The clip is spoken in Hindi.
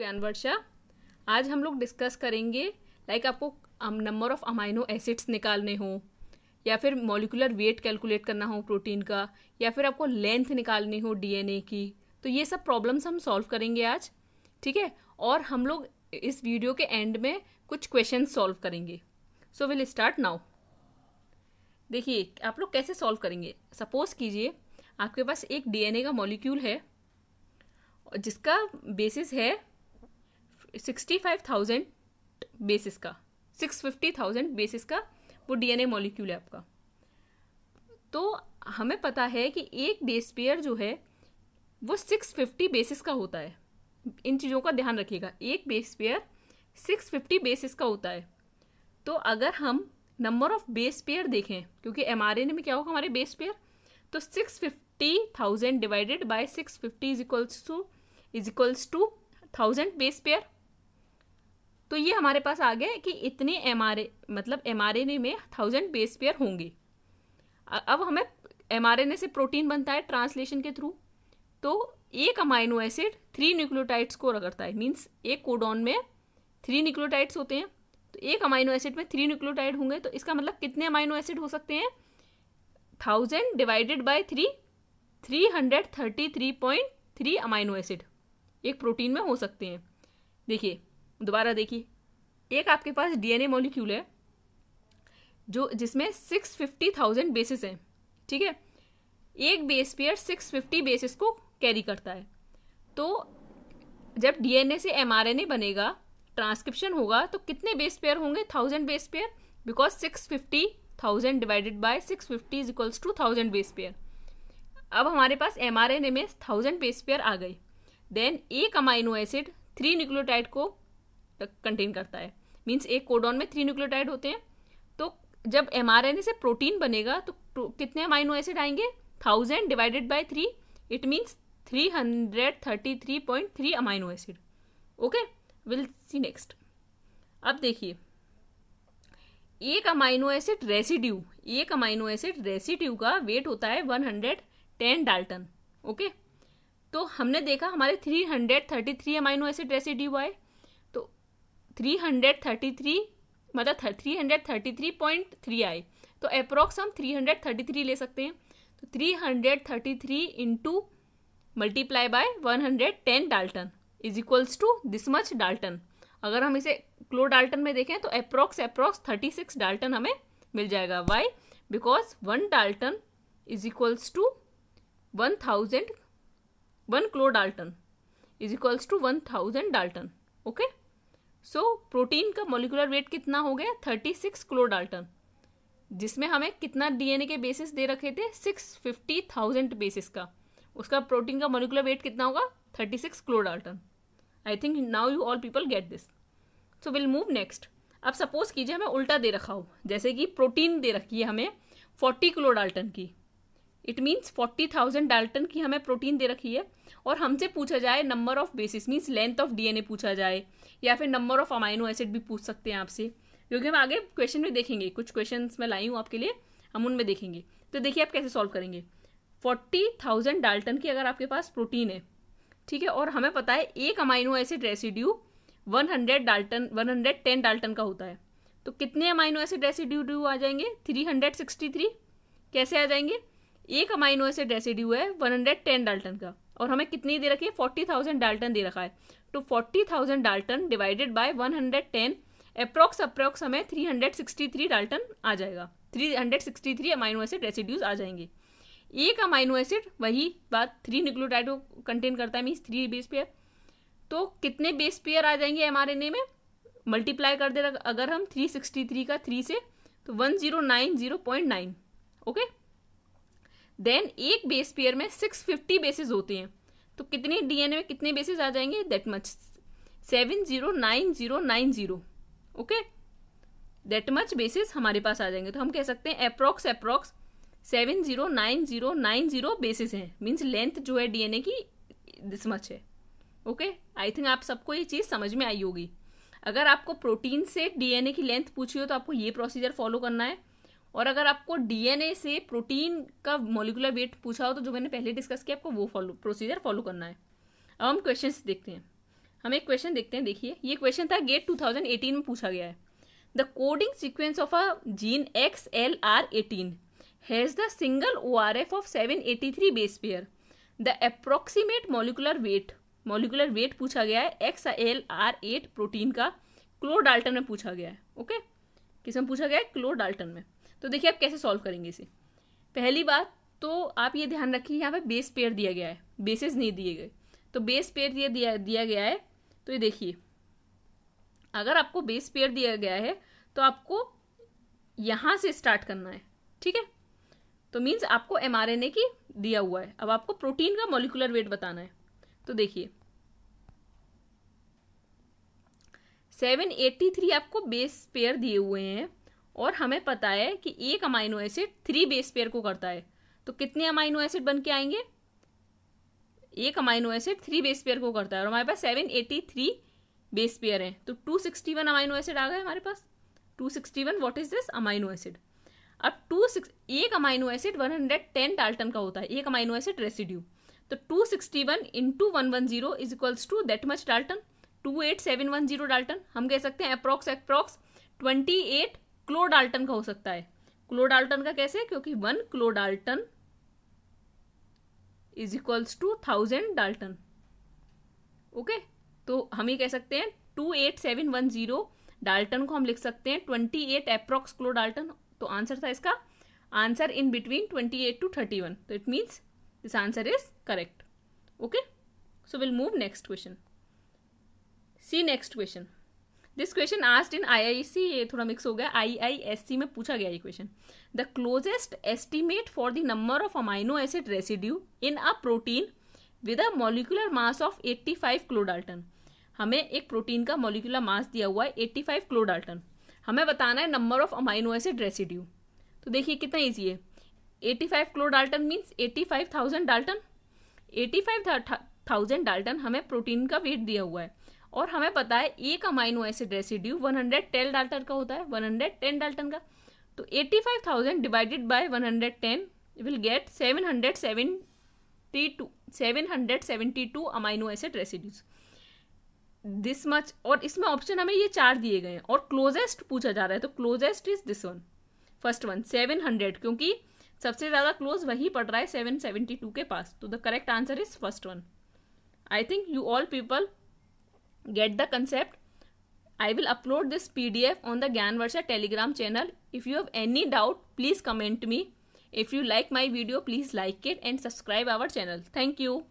ज्ञान वर्षा आज हम लोग डिस्कस करेंगे लाइक आपको नंबर ऑफ अमाइनो एसिड्स निकालने हों या फिर मॉलिकुलर वेट कैलकुलेट करना हो प्रोटीन का या फिर आपको लेंथ निकालनी हो डीएनए की तो ये सब प्रॉब्लम्स हम सॉल्व करेंगे आज ठीक है और हम लोग इस वीडियो के एंड में कुछ क्वेश्चन सॉल्व करेंगे सो विल स्टार्ट नाउ देखिए आप लोग कैसे सॉल्व करेंगे सपोज कीजिए आपके पास एक डीएनए का मॉलिक्यूल है जिसका बेसिस है 65,000 फाइव थाउजेंड बेसिस का सिक्स फिफ्टी थाउजेंड बेसिस का वो डीएनए मॉलिक्यूल है आपका तो हमें पता है कि एक बेस पेयर जो है वो सिक्स फिफ्टी बेसिस का होता है इन चीज़ों का ध्यान रखिएगा एक base pair six fifty bases का होता है तो अगर हम नंबर ऑफ बेस पेयर देखें क्योंकि एम में क्या होगा हमारे बेस पेयर तो six fifty thousand divided by six fifty is equals to is equals to thousand base pair तो ये हमारे पास आ गए कि इतने एम मतलब एम में थाउजेंड बेस पेयर होंगे अब हमें एम से प्रोटीन बनता है ट्रांसलेशन के थ्रू तो एक अमाइनो एसिड थ्री न्यूक्लियोटाइड्स को रगड़ता है मीन्स एक कोडॉन में थ्री न्यूक्लियोटाइड्स होते हैं तो एक अमाइनो एसिड में थ्री न्यूक्लियोटाइड होंगे तो इसका मतलब कितने अमाइनो एसिड हो सकते हैं thousand divided by three three hundred thirty three point three amino acid एक प्रोटीन में हो सकते हैं देखिए दोबारा देखिए एक आपके पास डीएनए मॉलिक्यूल है जो जिसमें सिक्स फिफ्टी थाउजेंड बेसिस हैं ठीक है एक base pair six fifty bases को कैरी करता है तो जब डीएनए से एमआरएनए बनेगा ट्रांसक्रिप्शन होगा तो कितने बेस पेयर होंगे thousand base pair because six fifty thousand divided by six fifty is equals to thousand base pair अब हमारे पास एम में थाउजेंड बेस पेयर आ गए देन एक अमाइनो एसिड थ्री न्यूक्लियोटाइड को कंटेन करता है मीन्स एक कोडॉन में थ्री न्यूक्लियोटाइड होते हैं तो जब एम से प्रोटीन बनेगा तो कितने अमाइनो एसिड आएंगे thousand divided by three it means three hundred thirty three point three amino acid okay will see next अब देखिए एक अमाइनो एसिड रेसिड्यू एक अमाइनो एसिड रेसिड्यू का वेट होता है one hundred ten dalton okay तो हमने देखा हमारे three hundred thirty three amino acid residue आए थ्री हंड्रेड थर्टी थ्री मतलब three hundred thirty three point three आए तो अप्रोक्स हम थ्री हंड्रेड थर्टी थ्री ले सकते हैं तो three hundred thirty three into multiply by one hundred ten dalton is equals to this much dalton अगर हम इसे क्लो डाल्टन में देखें तो approx approx thirty six dalton हमें मिल जाएगा why because one dalton is equals to one thousand one kilo dalton is equals to one thousand dalton okay so so, protein का मोलिकुलर वेट कितना हो गया थर्टी सिक्स क्लोडाल्टन जिसमें हमें कितना डीएनए के बेसिस दे रखे थे सिक्स फिफ्टी थाउजेंड बेसिस का उसका प्रोटीन का मोलिकुलर वेट कितना होगा thirty six kilodalton I think now you all people get this so will move next अब सपोज कीजिए हमें उल्टा दे रखा हो जैसे कि प्रोटीन दे रखी है हमें फोर्टी क्लोडाल्टन की it means forty thousand dalton की हमें प्रोटीन दे रखी है और हमसे पूछा जाए number of bases means length of DNA पूछा जाए या फिर नंबर ऑफ अमाइनो एसिड भी पूछ सकते हैं आपसे क्योंकि हम आगे क्वेश्चन में देखेंगे कुछ क्वेश्चन मैं लाई हूँ आपके लिए हम उनमें देखेंगे तो देखिए आप कैसे सॉल्व करेंगे फोर्टी थाउजेंड डाल्टन की अगर आपके पास प्रोटीन है ठीक है और हमें पता है एक amino acid residue one hundred dalton one hundred ten dalton का होता है तो कितने अमाइनो एसिड रेसिड्यू आ जाएंगे थ्री हंड्रेड सिक्सटी थ्री कैसे आ जाएंगे एक अमाइनो एसिड रेसिड्यू है वन हंड्रेड टेन डाल्टन का और हमें कितनी दे रखी है फोर्टी थाउजेंड डाल्टन दे रखा है तो forty thousand dalton divided by one hundred ten approx approx हमें three hundred sixty three dalton आ जाएगा three hundred sixty three amino acid residues आ जाएंगे एक अमाइनो एसिड वही बात थ्री न्यूक्लियोटाइड कंटेन करता है मीन्स थ्री बेस पेयर तो कितने बेस पेयर आ जाएंगे एम में मल्टीप्लाई कर दे अगर हम थ्री सिक्सटी थ्री का थ्री से तो one zero nine zero point nine okay then एक बेस पेयर में सिक्स फिफ्टी बेसिस होते हैं तो कितने डीएनए में कितने बेसिस आ जाएंगे that much seven zero nine zero nine zero okay that much bases हमारे पास आ जाएंगे तो हम कह सकते हैं approx approx seven zero nine zero nine zero bases हैं मीन्स लेंथ जो है डीएनए की दिस मच है ओके आई थिंक आप सबको ये चीज़ समझ में आई होगी अगर आपको प्रोटीन से डीएनए की लेंथ पूछी हो तो आपको ये प्रोसीजर फॉलो करना है और अगर आपको डीएनए से प्रोटीन का मोलिकुलर वेट पूछा हो तो जो मैंने पहले डिस्कस किया आपको वो फॉलो प्रोसीजर फॉलो करना है अब हम क्वेश्चन देखते हैं हम एक क्वेश्चन देखते हैं देखिए ये क्वेश्चन था गेट 2018 में पूछा गया है the coding sequence of a gene X L R eighteen has the single O R F of seven eighty three base pair the approximate molecular weight molecular weight पूछा गया है X L R eight protein का क्लोर डाल्टन में पूछा गया है ओके किसमें पूछा गया है क्लोर डाल्टन में तो देखिए आप कैसे सॉल्व करेंगे इसे पहली बात तो आप ये ध्यान रखिए यहाँ पे बेस पेयर दिया गया है बेसिस नहीं दिए गए तो बेस पेयर दिया दिया दिया गया है तो ये देखिए अगर आपको बेस पेयर दिया गया है तो आपको यहाँ से स्टार्ट करना है ठीक है तो मीन्स आपको एम आर एन ए की दिया हुआ है अब आपको प्रोटीन का मोलिकुलर वेट बताना है तो देखिए सेवन एट्टी थ्री आपको बेस पेयर दिए हुए हैं और हमें पता है कि एक amino acid three base pair को करता है तो कितने अमाइनो एसिड बन के आएंगे एक amino acid three base pair को करता है और हमारे पास seven eighty three base pair है तो two sixty one amino acid आ गए हमारे पास two sixty one what is this amino acid अब टू सिक्स एक amino acid one hundred ten dalton का होता है एक अमाइनो एसिड रेसिड्यू तो two sixty one into one one zero is equals to that much Dalton to eight seven one zero dalton हम कह सकते हैं approx approx twenty eight kilodalton का हो सकता है क्लोडाल्टन का कैसे क्योंकि one kilodalton is equals to thousand dalton okay तो हम ये कह सकते हैं two eight seven one zero dalton को हम लिख सकते हैं ट्वेंटी एट अप्रोक्स क्लोडाल्टन तो आंसर था इसका answer in between twenty eight to thirty one तो it means this answer is correct okay so will move next question see next question this question asked in I I C ये थोड़ा मिक्स हो गया आई आई एस सी में पूछा गया ये question the closest estimate for the number of amino acid residue in a protein with a molecular mass of 85 kilodalton हमें एक प्रोटीन का मॉलिकुलर मास दिया हुआ है 85 क्लोडाल्टन हमें बताना है number of amino acid residue तो देखिए कितना ईजी है 85 kilodalton means eighty five thousand dalton eighty five thousand dalton हमें प्रोटीन का वेट दिया हुआ है और हमें पता है एक अमाइनो एसिड रेसिड्यू 110 डाल्टन का होता है 110 डाल्टन का तो 85,000 divided by 110 will get 772 772 amino acid residues this much और इसमें ऑप्शन हमें ये चार दिए गए हैं और क्लोजेस्ट पूछा जा रहा है तो closest is this one first one seven hundred क्योंकि सबसे ज़्यादा क्लोज वही पड़ रहा है सेवन सेवेंटी टू के पास तो the correct answer is first one I think you all people Get the concept? I will upload this PDF on the Gyanvarsha Telegram channel. If you have any doubt, please comment me. If you like my video, please like it and subscribe our channel. Thank you.